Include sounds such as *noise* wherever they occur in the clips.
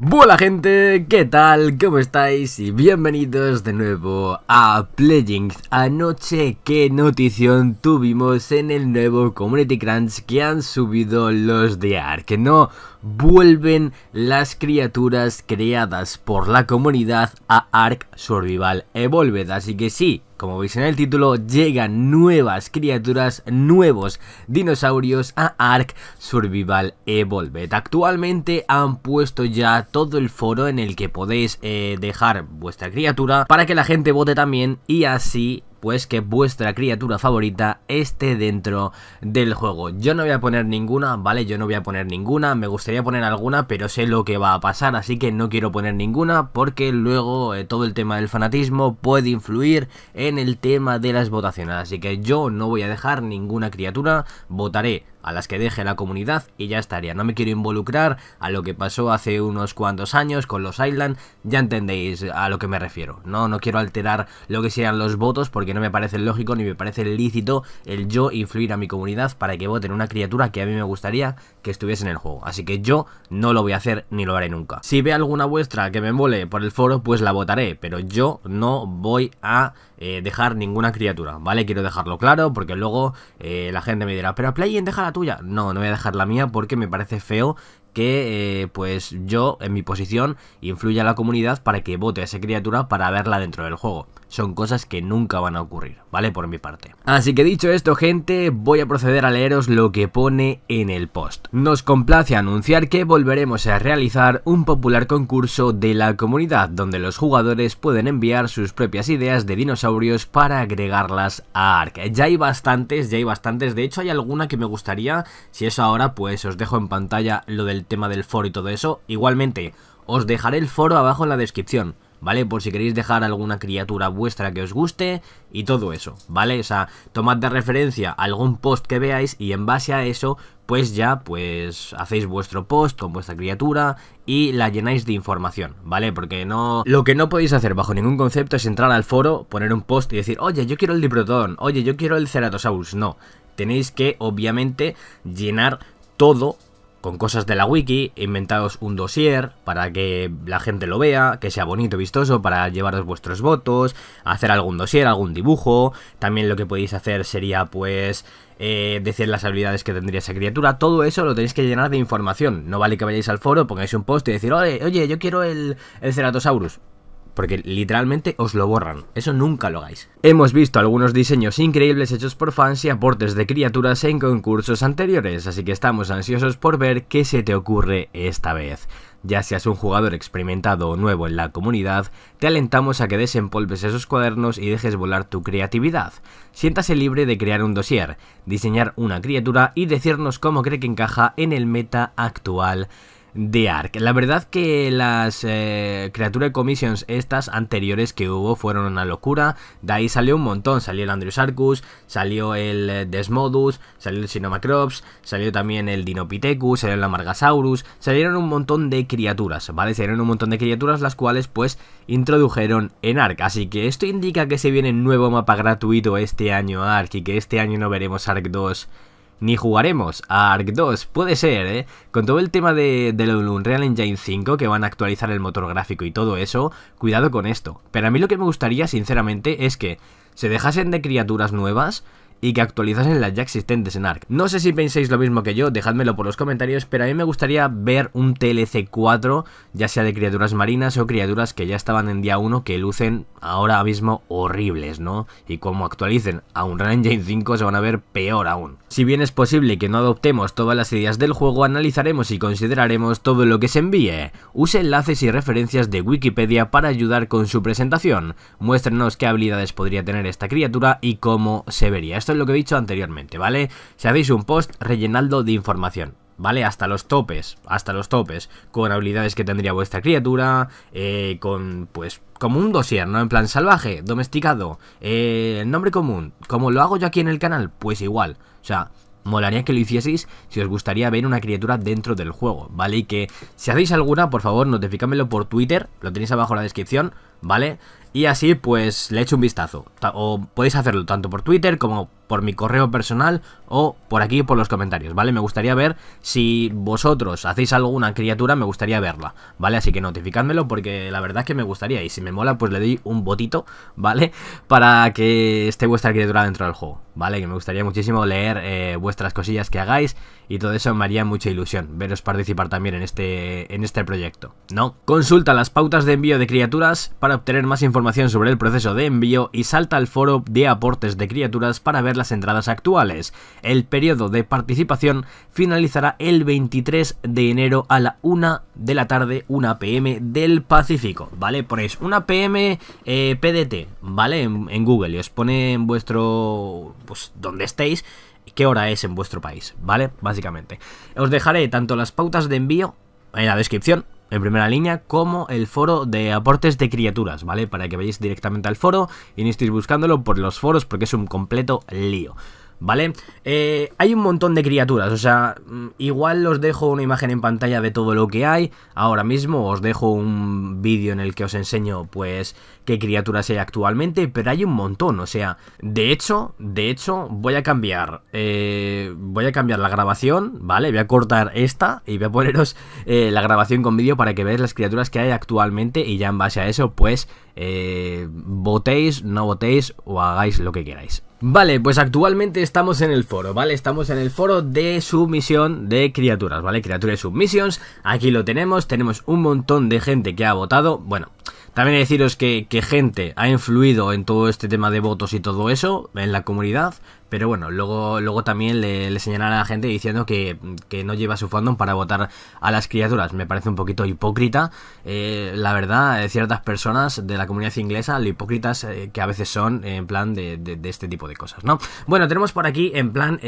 Hola gente, ¿qué tal? ¿Cómo estáis? Y bienvenidos de nuevo a Playing. Anoche qué notición tuvimos en el nuevo Community Crunch que han subido los de Ark. No vuelven las criaturas creadas por la comunidad a Ark Survival Evolved. Así que sí, como veis en el título, llegan nuevas criaturas, nuevos dinosaurios a Ark Survival Evolved. Actualmente han puesto ya todo el foro en el que podéis eh, dejar vuestra criatura para que la gente vote también y así pues que vuestra criatura favorita esté dentro del juego. Yo no voy a poner ninguna, ¿vale? Yo no voy a poner ninguna, me gustaría poner alguna, pero sé lo que va a pasar, así que no quiero poner ninguna porque luego eh, todo el tema del fanatismo puede influir en el tema de las votaciones. Así que yo no voy a dejar ninguna criatura, votaré a las que deje la comunidad y ya estaría. No me quiero involucrar a lo que pasó hace unos cuantos años con los Island, ya entendéis a lo que me refiero. No, no quiero alterar lo que sean los votos porque no me parece lógico ni me parece lícito el yo influir a mi comunidad para que voten una criatura que a mí me gustaría que estuviese en el juego. Así que yo no lo voy a hacer ni lo haré nunca. Si ve alguna vuestra que me mole por el foro, pues la votaré, pero yo no voy a eh, dejar ninguna criatura, ¿vale? Quiero dejarlo claro porque luego eh, la gente me dirá, pero Playen, deja la tuya. No, no voy a dejar la mía porque me parece feo que eh, pues yo, en mi posición, influya a la comunidad para que vote a esa criatura para verla dentro del juego. Son cosas que nunca van a ocurrir, ¿vale? Por mi parte. Así que dicho esto, gente, voy a proceder a leeros lo que pone en el post. Nos complace anunciar que volveremos a realizar un popular concurso de la comunidad donde los jugadores pueden enviar sus propias ideas de dinosaurios para agregarlas a Ark. Ya hay bastantes, ya hay bastantes. De hecho, hay alguna que me gustaría, si eso ahora, pues os dejo en pantalla lo del tema del foro y todo eso. Igualmente, os dejaré el foro abajo en la descripción. ¿vale? Por si queréis dejar alguna criatura vuestra que os guste y todo eso, ¿vale? O sea, tomad de referencia algún post que veáis y en base a eso, pues ya, pues hacéis vuestro post con vuestra criatura y la llenáis de información, ¿vale? Porque no... Lo que no podéis hacer bajo ningún concepto es entrar al foro, poner un post y decir, oye, yo quiero el Diprotodon, oye, yo quiero el Ceratosaurus, no. Tenéis que, obviamente, llenar todo con cosas de la wiki, inventados un dossier para que la gente lo vea, que sea bonito, vistoso, para llevaros vuestros votos, hacer algún dossier, algún dibujo. También lo que podéis hacer sería, pues, eh, decir las habilidades que tendría esa criatura. Todo eso lo tenéis que llenar de información. No vale que vayáis al foro, pongáis un post y decir, oye, oye yo quiero el, el Ceratosaurus porque literalmente os lo borran. Eso nunca lo hagáis. Hemos visto algunos diseños increíbles hechos por fans y aportes de criaturas en concursos anteriores, así que estamos ansiosos por ver qué se te ocurre esta vez. Ya seas un jugador experimentado o nuevo en la comunidad, te alentamos a que desempolves esos cuadernos y dejes volar tu creatividad. Siéntase libre de crear un dossier, diseñar una criatura y decirnos cómo cree que encaja en el meta actual de Ark. La verdad que las eh, criaturas de Commissions estas anteriores que hubo fueron una locura. De ahí salió un montón. Salió el Andrew Arcus, salió el eh, Desmodus, salió el Sinomacrops, salió también el Dinopithecus, salió el Amargasaurus. Salieron un montón de criaturas, ¿vale? Salieron un montón de criaturas las cuales pues introdujeron en Ark. Así que esto indica que se viene un nuevo mapa gratuito este año Ark y que este año no veremos Ark 2 ni jugaremos a Ark 2, puede ser, ¿eh? Con todo el tema de, de Unreal Engine 5, que van a actualizar el motor gráfico y todo eso, cuidado con esto. Pero a mí lo que me gustaría, sinceramente, es que se dejasen de criaturas nuevas y que actualizasen las ya existentes en ARC. No sé si pensáis lo mismo que yo, dejadmelo por los comentarios, pero a mí me gustaría ver un TLC 4, ya sea de criaturas marinas o criaturas que ya estaban en día 1 que lucen ahora mismo horribles, ¿no? Y como actualicen a un Engine 5 se van a ver peor aún. Si bien es posible que no adoptemos todas las ideas del juego, analizaremos y consideraremos todo lo que se envíe. Use enlaces y referencias de Wikipedia para ayudar con su presentación. Muéstrenos qué habilidades podría tener esta criatura y cómo se vería es lo que he dicho anteriormente, ¿vale? Si hacéis un post, rellenaldo de información. ¿vale? Hasta los topes, hasta los topes, con habilidades que tendría vuestra criatura, eh, con, pues, como un dossier, ¿no? En plan salvaje, domesticado, eh, nombre común, como lo hago yo aquí en el canal, pues igual, o sea... Molaría que lo hicieseis si os gustaría ver una criatura dentro del juego, ¿vale? Y que si hacéis alguna, por favor, notificámelo por Twitter, lo tenéis abajo en la descripción, ¿vale? Y así pues le echo un vistazo. O podéis hacerlo tanto por Twitter como por mi correo personal o por aquí por los comentarios, ¿vale? Me gustaría ver si vosotros hacéis alguna criatura, me gustaría verla, ¿vale? Así que notificadmelo porque la verdad es que me gustaría y si me mola pues le doy un botito, ¿vale? *laughs* Para que esté vuestra criatura dentro del juego, ¿vale? Que me gustaría muchísimo leer eh, vuestras cosillas que hagáis y todo eso me haría mucha ilusión veros participar también en este, en este proyecto, ¿no? Consulta las pautas de envío de criaturas para obtener más información sobre el proceso de envío y salta al foro de aportes de criaturas para ver las entradas actuales. El periodo de participación finalizará el 23 de enero a la 1 de la tarde, 1 pm del Pacífico, ¿vale? Ponéis 1 pm eh, PDT, ¿vale? En, en, Google y os pone en vuestro... pues donde estéis qué hora es en vuestro país, ¿vale? Básicamente. Os dejaré tanto las pautas de envío en la descripción, en primera línea, como el foro de aportes de criaturas, ¿vale? Para que vayáis directamente al foro y no estéis buscándolo por los foros porque es un completo lío. ¿vale? Eh, hay un montón de criaturas, o sea, mm, igual os dejo una imagen en pantalla de todo lo que hay. Ahora mismo os dejo un vídeo en el que os enseño, pues, qué criaturas hay actualmente, pero hay un montón, o sea, de hecho, de hecho, voy a cambiar, eh, voy a cambiar la grabación, ¿vale? Voy a cortar esta y voy a poneros eh, la grabación con vídeo para que veáis las criaturas que hay actualmente y ya en base a eso, pues, eh, votéis, no votéis o hagáis lo que queráis. Vale, pues actualmente estamos en el foro, ¿vale? Estamos en el foro de submisión de criaturas, ¿vale? Criaturas submissions, aquí lo tenemos, tenemos un montón de gente que ha votado, bueno... También deciros que, que gente ha influido en todo este tema de votos y todo eso, en la comunidad, pero bueno, luego, luego también le, le a la gente diciendo que, no lleva su fandom para votar a las criaturas. Me parece un poquito hipócrita. Eh, la verdad, eh, ciertas personas de la comunidad inglesa, lo hipócritas eh, que a veces son en plan de, este tipo de cosas, ¿no? Bueno, tenemos por aquí en plan,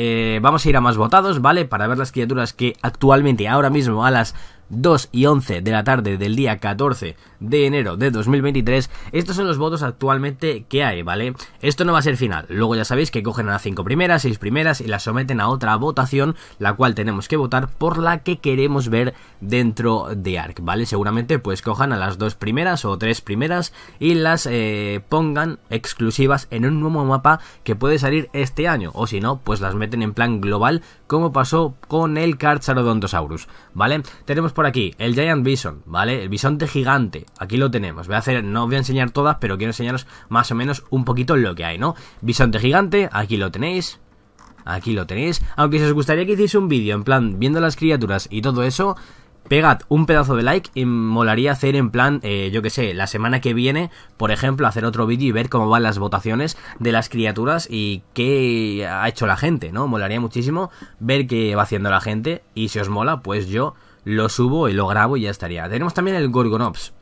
vamos a ir a más votados, ¿vale? Para ver las criaturas que actualmente, ahora mismo, a las 2 y 11 de la tarde del día 14 de enero de 2023. Estos son los votos actualmente que hay, ¿vale? Esto no va a ser final. Luego ya sabéis que cogen a las 5 primeras, 6 primeras y las someten a otra votación, la cual tenemos que votar por la que queremos ver dentro de ARC, ¿vale? Seguramente pues cojan a las dos primeras o tres primeras y las eh, pongan exclusivas en un nuevo mapa que puede salir este año. O si no, pues las meten en plan global como pasó con el Carcharodontosaurus, ¿vale? Tenemos por por aquí, el Giant Bison, ¿vale? El bisonte gigante, aquí lo tenemos. Voy a hacer, no os voy a enseñar todas, pero quiero enseñaros más o menos un poquito lo que hay, ¿no? Bisonte gigante, aquí lo tenéis. Aquí lo tenéis. Aunque si os gustaría que hiciese un vídeo, en plan, viendo las criaturas y todo eso, pegad un pedazo de like y molaría hacer en plan, eh, yo que sé, la semana que viene, por ejemplo, hacer otro vídeo y ver cómo van las votaciones de las criaturas y qué ha hecho la gente, ¿no? Molaría muchísimo ver qué va haciendo la gente y si os mola, pues yo lo subo y lo grabo y ya estaría. Tenemos también el Gorgonops.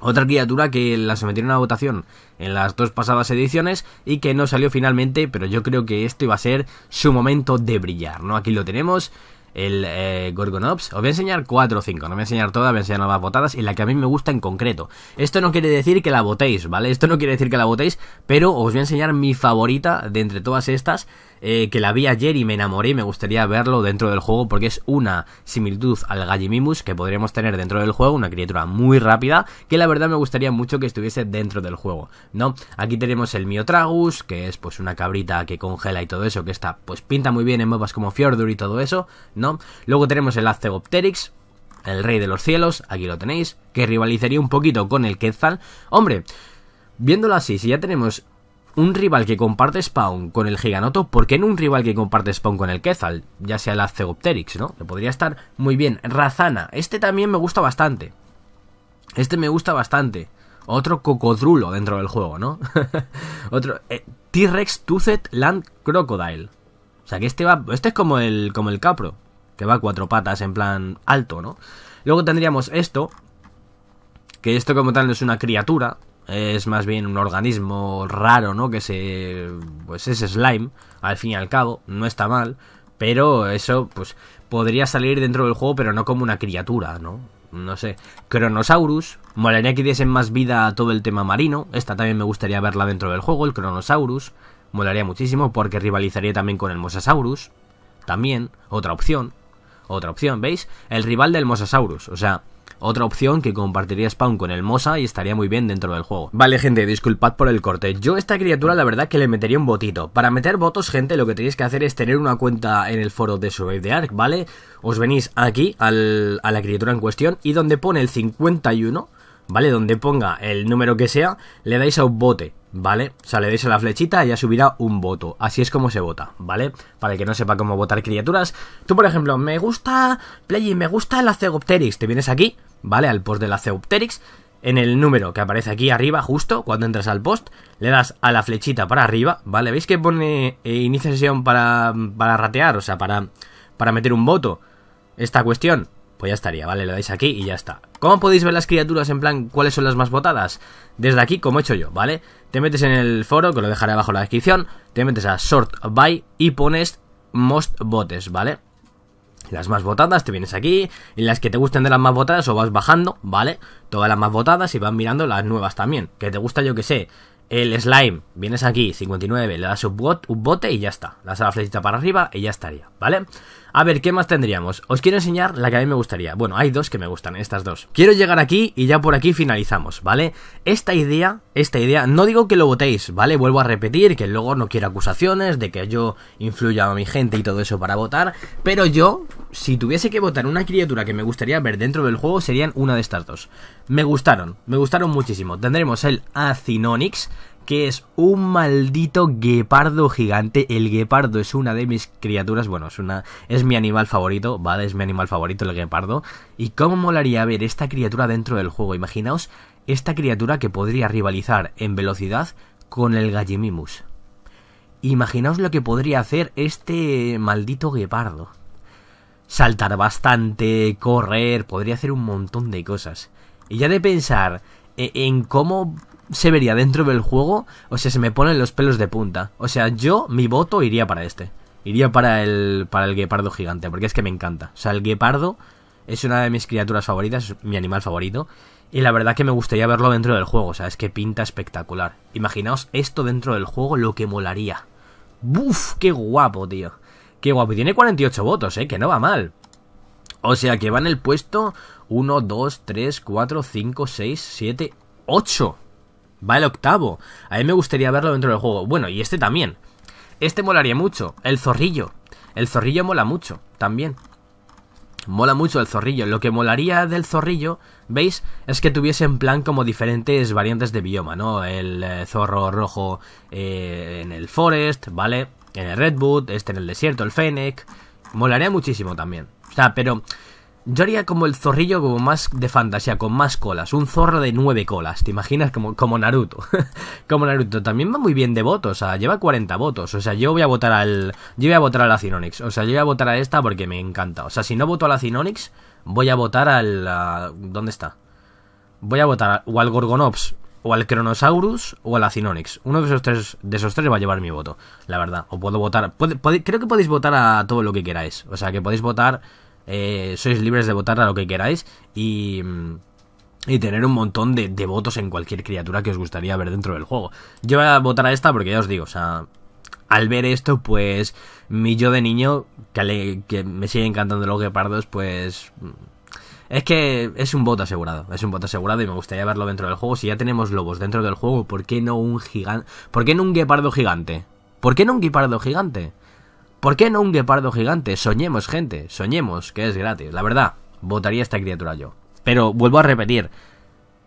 Otra criatura que la sometieron a votación en las dos pasadas ediciones y que no salió finalmente, pero yo creo que esto iba a ser su momento de brillar, ¿no? Aquí lo tenemos, el eh, Gorgonops. Os voy a enseñar 4 o 5, no voy a enseñar todas, voy a enseñar las votadas y la que a mí me gusta en concreto. Esto no quiere decir que la votéis, ¿vale? Esto no quiere decir que la votéis, pero os voy a enseñar mi favorita de entre todas estas eh, que la vi ayer y me enamoré y me gustaría verlo dentro del juego porque es una similitud al Gallimimus que podríamos tener dentro del juego, una criatura muy rápida que la verdad me gustaría mucho que estuviese dentro del juego, ¿no? Aquí tenemos el Miotragus, que es pues una cabrita que congela y todo eso, que está pues pinta muy bien en mapas como Fjordur y todo eso, ¿no? Luego tenemos el Aztegopteryx, el rey de los cielos, aquí lo tenéis, que rivalizaría un poquito con el Quetzal. Hombre, viéndolo así, si ya tenemos un rival que comparte spawn con el Giganoto, ¿por qué no un rival que comparte spawn con el Quetzal? Ya sea la Cegopterix, ¿no? Que podría estar muy bien. Razana, este también me gusta bastante. Este me gusta bastante. Otro cocodrulo dentro del juego, ¿no? *laughs* Otro. Eh, T-Rex Tucet Land Crocodile. O sea que este va. Este es como el. como el capro. Que va a cuatro patas, en plan alto, ¿no? Luego tendríamos esto. Que esto como tal no es una criatura es más bien un organismo raro, ¿no? Que se... pues es slime, al fin y al cabo, no está mal, pero eso, pues, podría salir dentro del juego, pero no como una criatura, ¿no? No sé. Cronosaurus. Molaría que diesen más vida a todo el tema marino. Esta también me gustaría verla dentro del juego, el Cronosaurus. Molaría muchísimo porque rivalizaría también con el Mosasaurus. También, otra opción. Otra opción, ¿veis? El rival del Mosasaurus. O sea, otra opción que compartiría Spawn con el Mosa y estaría muy bien dentro del juego. Vale gente, disculpad por el corte. Yo esta criatura la verdad que le metería un botito. Para meter votos gente lo que tenéis que hacer es tener una cuenta en el foro de Survive the Ark, ¿vale? Os venís aquí a la criatura en cuestión y donde pone el 51... ¿Vale? Donde ponga el número que sea, le dais a un bote, ¿vale? O sea, le a la flechita y ya subirá un voto. Así es como se vota, ¿vale? Para el que no sepa cómo votar criaturas. Tú, por ejemplo, me gusta Play me gusta la ceoptérix Te vienes aquí, ¿vale? Al post de la En el número que aparece aquí arriba, justo cuando entras al post, le das a la flechita para arriba, ¿vale? ¿Veis que pone eh, Inicia sesión para, para ratear? O sea, para, para meter un voto. Esta cuestión, pues ya estaría, ¿vale? Le dais aquí y ya está. ¿Cómo podéis ver las criaturas en plan cuáles son las más votadas? Desde aquí, como he hecho yo, ¿vale? Te metes en el foro, que lo dejaré abajo en la descripción, te metes a sort by y pones most votes, ¿vale? Las más votadas, te vienes aquí, en las que te gusten de las más votadas o vas bajando, ¿vale? Todas las más votadas y vas mirando las nuevas también. Que te gusta, yo que sé, el slime, vienes aquí, 59, le das un bote y ya está. Le das a la flechita para arriba y ya estaría, ¿vale? A ver, ¿qué más tendríamos? Os quiero enseñar la que a mí me gustaría. Bueno, hay dos que me gustan, estas dos. Quiero llegar aquí y ya por aquí finalizamos, ¿vale? Esta idea, esta idea, no digo que lo votéis, ¿vale? Vuelvo a repetir que luego no quiero acusaciones de que yo influya a mi gente y todo eso para votar, pero yo, si tuviese que votar una criatura que me gustaría ver dentro del juego, serían una de estas dos. Me gustaron, me gustaron muchísimo. Tendremos el Acinonix, que es un maldito guepardo gigante. El guepardo es una de mis criaturas, bueno, es una es mi animal favorito, ¿vale? Es mi animal favorito el guepardo. Y cómo molaría ver esta criatura dentro del juego. Imaginaos esta criatura que podría rivalizar en velocidad con el Gallimimus. Imaginaos lo que podría hacer este maldito guepardo. Saltar bastante, correr, podría hacer un montón de cosas. Y ya de pensar eh, en cómo se vería dentro del juego, o sea, se me ponen los pelos de punta. O sea, yo, mi voto iría para este. Iría para el, para el guepardo gigante, porque es que me encanta. O sea, el guepardo es una de mis criaturas favoritas, mi animal favorito. Y la verdad que me gustaría verlo dentro del juego, o sea, es que pinta espectacular. Imaginaos esto dentro del juego, lo que molaría. ¡Buf! ¡Qué guapo, tío! ¡Qué guapo! Y tiene 48 votos, ¿eh? Que no va mal. O sea, que va en el puesto 1, 2, 3, 4, 5, 6, 7, 8 va el octavo. A mí me gustaría verlo dentro del juego. Bueno, y este también. Este molaría mucho. El zorrillo. El zorrillo mola mucho también. Mola mucho el zorrillo. Lo que molaría del zorrillo, ¿veis? Es que tuviese en plan como diferentes variantes de bioma, ¿no? El eh, zorro rojo eh, en el forest, ¿vale? En el redwood, este en el desierto, el fennec. Molaría muchísimo también. O sea, pero yo haría como el zorrillo como más de fantasía, con más colas. Un zorro de nueve colas, ¿te imaginas? Como, como Naruto. *laughs* como Naruto. También va muy bien de votos, o sea, lleva 40 votos. O sea, yo voy a votar al... Yo voy a votar a la Cinonix. O sea, yo voy a votar a esta porque me encanta. O sea, si no voto a la Cinonix, voy a votar al... ¿Dónde está? Voy a votar o al Gorgonops, o al Cronosaurus, o a la Zinonix Uno de esos tres, de esos tres va a llevar mi voto, la verdad. O puedo votar... creo que podéis votar a todo lo que queráis. O sea, que podéis votar eh, sois libres de votar a lo que queráis y, mm, y tener un montón de, de, votos en cualquier criatura que os gustaría ver dentro del juego. Yo voy a votar a esta porque ya os digo, o sea, al ver esto, pues mi yo de niño, que, me sigue encantando los guepardos, pues... Mm, es que es un voto asegurado, es un voto asegurado y me gustaría verlo dentro del juego. Si ya tenemos lobos dentro del juego, ¿por qué no un gigante? ¿Por qué no un guepardo gigante? ¿Por qué no un guepardo gigante? ¿Por qué no un guepardo gigante? Soñemos, gente, soñemos, que es gratis. La verdad, votaría esta criatura yo. Pero vuelvo a repetir,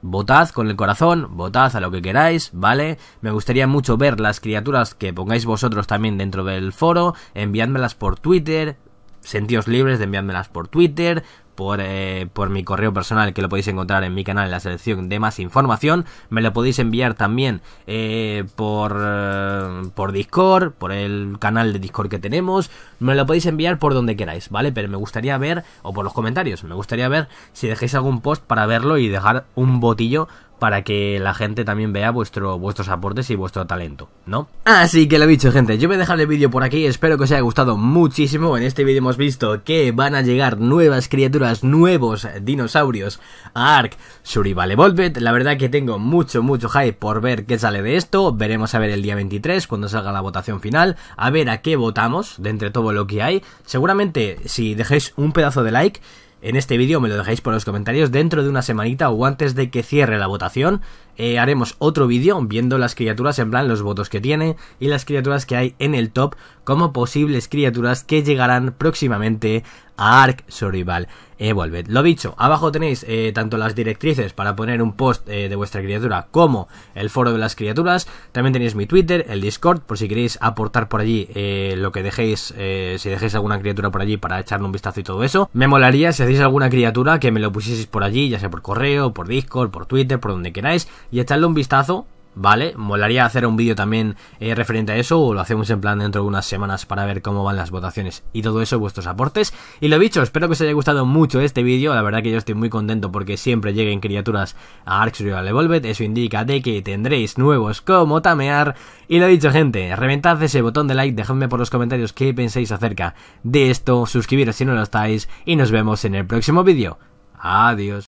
votad con el corazón, votad a lo que queráis, ¿vale? Me gustaría mucho ver las criaturas que pongáis vosotros también dentro del foro, enviádmelas por Twitter, sentíos libres de enviármelas por Twitter, por, eh, por mi correo personal que lo podéis encontrar en mi canal en la selección de más información. Me lo podéis enviar también eh, por, eh, por Discord, por el canal de Discord que tenemos. Me lo podéis enviar por donde queráis, ¿vale? Pero me gustaría ver, o por los comentarios, me gustaría ver si dejáis algún post para verlo y dejar un botillo para que la gente también vea vuestro, vuestros aportes y vuestro talento, ¿no? Así que lo he dicho, gente, yo voy a dejar el vídeo por aquí, espero que os haya gustado muchísimo. En este vídeo hemos visto que van a llegar nuevas criaturas, nuevos dinosaurios a Ark Survival Evolved. La verdad que tengo mucho, mucho hype por ver qué sale de esto. Veremos a ver el día 23 cuando salga la votación final, a ver a qué votamos de entre todo lo que hay. Seguramente si dejéis un pedazo de like en este vídeo, me lo dejáis por los comentarios. Dentro de una semanita o antes de que cierre la votación, eh, haremos otro vídeo viendo las criaturas, en plan los votos que tiene y las criaturas que hay en el top como posibles criaturas que llegarán próximamente a Ark Survival Evolved. Eh, lo dicho, abajo tenéis eh, tanto las directrices para poner un post eh, de vuestra criatura como el foro de las criaturas. También tenéis mi Twitter, el Discord, por si queréis aportar por allí lo que dejéis, si dejéis alguna criatura por allí para echarle un vistazo y todo eso. Me molaría si hacéis alguna criatura que me lo pusieseis por allí, ya sea por correo, por Discord, por Twitter, por donde queráis, y echarle un vistazo ¿vale? Molaría hacer un vídeo también eh, referente a eso o lo hacemos en plan dentro de unas semanas para ver cómo van las votaciones y todo eso, vuestros aportes. Y lo dicho, espero que os haya gustado mucho este vídeo, la verdad que yo estoy muy contento porque siempre lleguen criaturas a Arxur y a Levolvet, eso indica de que tendréis nuevos como tamear. Y lo dicho gente, reventad ese botón de like, dejadme por los comentarios qué pensáis acerca de esto, suscribiros si no lo estáis y nos vemos en el próximo vídeo. Adiós.